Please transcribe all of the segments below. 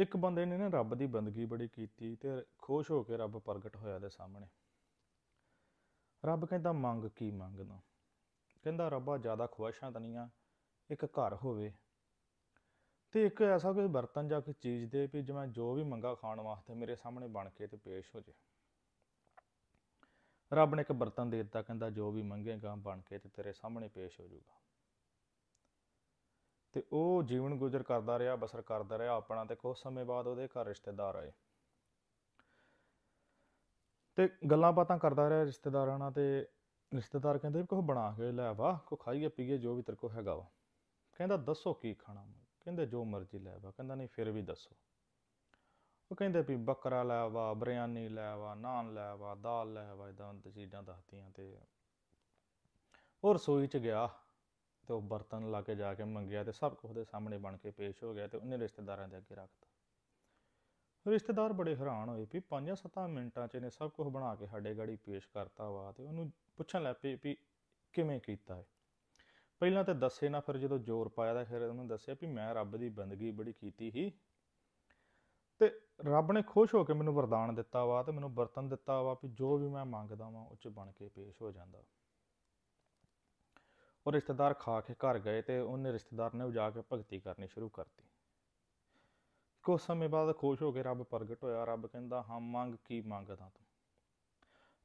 ਇੱਕ ਬੰਦੇ ਨੇ ਨਾ ਰੱਬ ਦੀ ਬੰਦਗੀ ਬੜੀ ਕੀਤੀ ਤੇ ਖੁਸ਼ ਹੋ ਕੇ ਰੱਬ ਪ੍ਰਗਟ ਹੋਇਆ ਦੇ ਸਾਹਮਣੇ ਰੱਬ ਕਹਿੰਦਾ ਮੰਗ ਕੀ ਮੰਗਦਾ ਕਹਿੰਦਾ ਰੱਬਾ ਜ਼ਿਆਦਾ ਖੁਆਇਸ਼ਾਂ ਤਾਂ ਨਹੀਂ ਆ ਇੱਕ ਘਰ ਹੋਵੇ ਤੇ ਇੱਕ ਐਸਾ ਕੋਈ ਬਰਤਨ ਜਾਂ ਕੋਈ ਚੀਜ਼ ਦੇ ਵੀ ਜਿਵੇਂ ਜੋ ਵੀ ਮੰਗਾ ਖਾਣ ਵਾਸਤੇ ਮੇਰੇ ਸਾਹਮਣੇ ਬਣ ਕੇ ਤੇ ਪੇਸ਼ ਹੋ ਜੇ ਰੱਬ ਨੇ ਇੱਕ ਬਰਤਨ ਦੇ ਦਿੱਤਾ ਕਹਿੰਦਾ ਜੋ ਵੀ ਮੰਗੇਗਾ ਬਣ ਕੇ ਤੇ ਤੇਰੇ ਸਾਹਮਣੇ ਪੇਸ਼ ਹੋ ਜਾਊਗਾ ਤੇ ਉਹ ਜੀਵਨ ਗੁਜ਼ਰ ਕਰਦਾ ਰਿਹਾ ਬਸਰ ਕਰਦਾ ਰਿਹਾ ਆਪਣਾ ਤੇ ਕੁਝ ਸਮੇਂ ਬਾਅਦ ਉਹਦੇ ਘਰ ਰਿਸ਼ਤੇਦਾਰ ਆਏ ਤੇ ਗੱਲਾਂ ਬਾਤਾਂ ਕਰਦਾ ਰਿਹਾ ਰਿਸ਼ਤੇਦਾਰਾਂ ਨਾਲ ਤੇ ਰਿਸ਼ਤੇਦਾਰ ਕਹਿੰਦੇ ਕੋਹ ਬਣਾ ਕੇ ਲੈ ਵਾ ਕੋ ਖਾਈਏ ਪੀਏ ਜੋ ਵੀ ਤੇਰੇ ਕੋ ਹੈਗਾ ਵਾ ਕਹਿੰਦਾ ਦੱਸੋ ਕੀ ਖਾਣਾ ਕਹਿੰਦੇ ਜੋ ਮਰਜ਼ੀ ਲੈ ਵਾ ਕਹਿੰਦਾ ਨਹੀਂ ਫਿਰ ਵੀ ਦੱਸੋ ਉਹ ਕਹਿੰਦੇ ਵੀ ਬੱਕਰਾ ਲੈ ਵਾ ਬਰੀਆਨੀ ਲੈ ਵਾ ਨਾਨ ਲੈ ਵਾ ਦਾਲ ਲੈ ਵਾ ਇਦਾਂ ਚੀਜ਼ਾਂ ਦੱਸਦੀਆਂ ਤੇ ਉਹ ਸੋਈ ਚ ਗਿਆ ਤੇ ਉਹ ਬਰਤਨ ਲਾ ਕੇ ਜਾ ਕੇ ਮੰਗਿਆ ਤੇ ਸਭ ਕੁਝ ਦੇ ਸਾਹਮਣੇ ਬਣ ਕੇ ਪੇਸ਼ ਹੋ ਗਿਆ ਤੇ ਉਹਨੇ ਰਿਸ਼ਤੇਦਾਰਾਂ ਦੇ ਅੱਗੇ ਰੱਖਤਾ ਰਿਸ਼ਤੇਦਾਰ ਬੜੇ ਹੈਰਾਨ ਹੋਏ ਵੀ 5-7 ਮਿੰਟਾਂ 'ਚ ਇਹਨੇ ਸਭ ਕੁਝ ਬਣਾ ਕੇ ਸਾਡੇ ਗਾੜੀ ਪੇਸ਼ ਕਰਤਾ ਵਾ ਤੇ ਉਹਨੂੰ ਪੁੱਛਣ ਲੱਗ ਪਈ ਵੀ ਕਿਵੇਂ ਕੀਤਾ ਹੈ ਪਹਿਲਾਂ ਤਾਂ ਦੱਸੇ ਨਾ ਫਿਰ ਜਦੋਂ ਜ਼ੋਰ ਪਾਇਆ ਤਾਂ ਫਿਰ ਉਹਨੂੰ ਦੱਸਿਆ ਵੀ ਮੈਂ ਰੱਬ ਦੀ ਬੰਦਗੀ ਬੜੀ ਕੀਤੀ ਸੀ ਤੇ ਰੱਬ ਨੇ ਖੁਸ਼ ਹੋ ਕੇ ਮੈਨੂੰ ਵਰਦਾਨ ਦਿੱਤਾ ਵਾ ਤੇ ਮੈਨੂੰ ਬਰਤਨ ਦਿੱਤਾ ਵਾ ਵੀ ਜੋ ਵੀ ਮੈਂ ਮੰਗਦਾ ਵਾਂ ਉਹ ਚ ਬਣ ਕੇ ਪੇਸ਼ ਹੋ ਜਾਂਦਾ ਉਹ ਰਿਸ਼ਤੇਦਾਰ ਖਾ ਕੇ ਘਰ ਗਏ ਤੇ ਉਹਨੇ ਰਿਸ਼ਤੇਦਾਰ ਨੇ ਜਾ ਕੇ ਭਗਤੀ ਕਰਨੀ ਸ਼ੁਰੂ ਕਰਤੀ ਕੁਝ ਸਮੇਂ ਬਾਅਦ ਖੁਸ਼ ਹੋ ਕੇ ਰੱਬ ਪ੍ਰਗਟ ਹੋਇਆ ਰੱਬ ਕਹਿੰਦਾ ਹਾਂ ਮੰਗ ਕੀ ਮੰਗਦਾ ਤੂੰ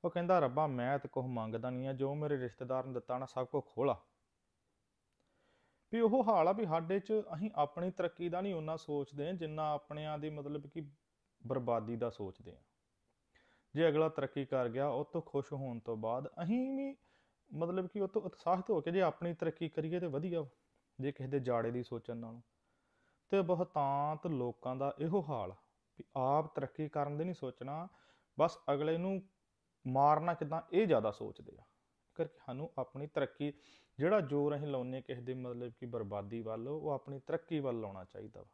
ਉਹ ਕਹਿੰਦਾ ਰੱਬਾ ਮੈਂ ਤੇ ਕੁਝ ਮੰਗਦਾ ਨਹੀਂ ਆ ਜੋ ਮੇਰੇ ਰਿਸ਼ਤੇਦਾਰ ਨੇ ਦਿੱਤਾ ਨਾ ਸਭ ਕੁਝ ਖੋਲਾ ਵੀ ਉਹ ਹਾਲ ਆ ਵੀ ਸਾਡੇ 'ਚ ਅਸੀਂ ਆਪਣੀ ਤਰੱਕੀ ਦਾ ਨਹੀਂ ਉਹਨਾਂ ਸੋਚਦੇ ਜਿੰਨਾ ਆਪਣਿਆਂ ਦੀ ਮਤਲਬ ਕਿ ਬਰਬਾਦੀ ਦਾ ਸੋਚਦੇ ਆ ਜੇ ਅਗਲਾ ਤਰੱਕੀ ਕਰ ਗਿਆ ਉਹ ਤੋਂ ਖੁਸ਼ ਹੋਣ ਤੋਂ ਬਾਅਦ ਅਸੀਂ ਵੀ ਮਤਲਬ ਕਿ ਉਹ ਤੋਂ ਉਤਸ਼ਾਹਿਤ ਹੋ ਕੇ ਜੇ ਆਪਣੀ ਤਰੱਕੀ ਕਰੀਏ ਤੇ ਵਧੀਆ ਜੇ ਕਿਸੇ ਦੇ ਜਾੜੇ ਦੀ ਸੋਚਣ ਨਾਲ ਤੇ ਬਹੁਤਾਂਤ ਲੋਕਾਂ ਦਾ ਇਹੋ ਹਾਲ ਵੀ ਆਪ ਤਰੱਕੀ ਕਰਨ ਦੇ ਨਹੀਂ ਸੋਚਣਾ ਬਸ ਅਗਲੇ ਨੂੰ ਮਾਰਨਾ ਕਿਦਾਂ ਇਹ ਜ਼ਿਆਦਾ ਸੋਚਦੇ ਆ ਕਰਕੇ ਸਾਨੂੰ ਆਪਣੀ ਤਰੱਕੀ ਜਿਹੜਾ ਜ਼ੋਰ ਅਸੀਂ ਲਾਉਨੇ ਕਿਸੇ ਦੇ ਮਤਲਬ ਕਿ ਬਰਬਾਦੀ ਵੱਲ ਉਹ ਆਪਣੀ ਤਰੱਕੀ ਵੱਲ ਲਾਉਣਾ ਚਾਹੀਦਾ ਵਾ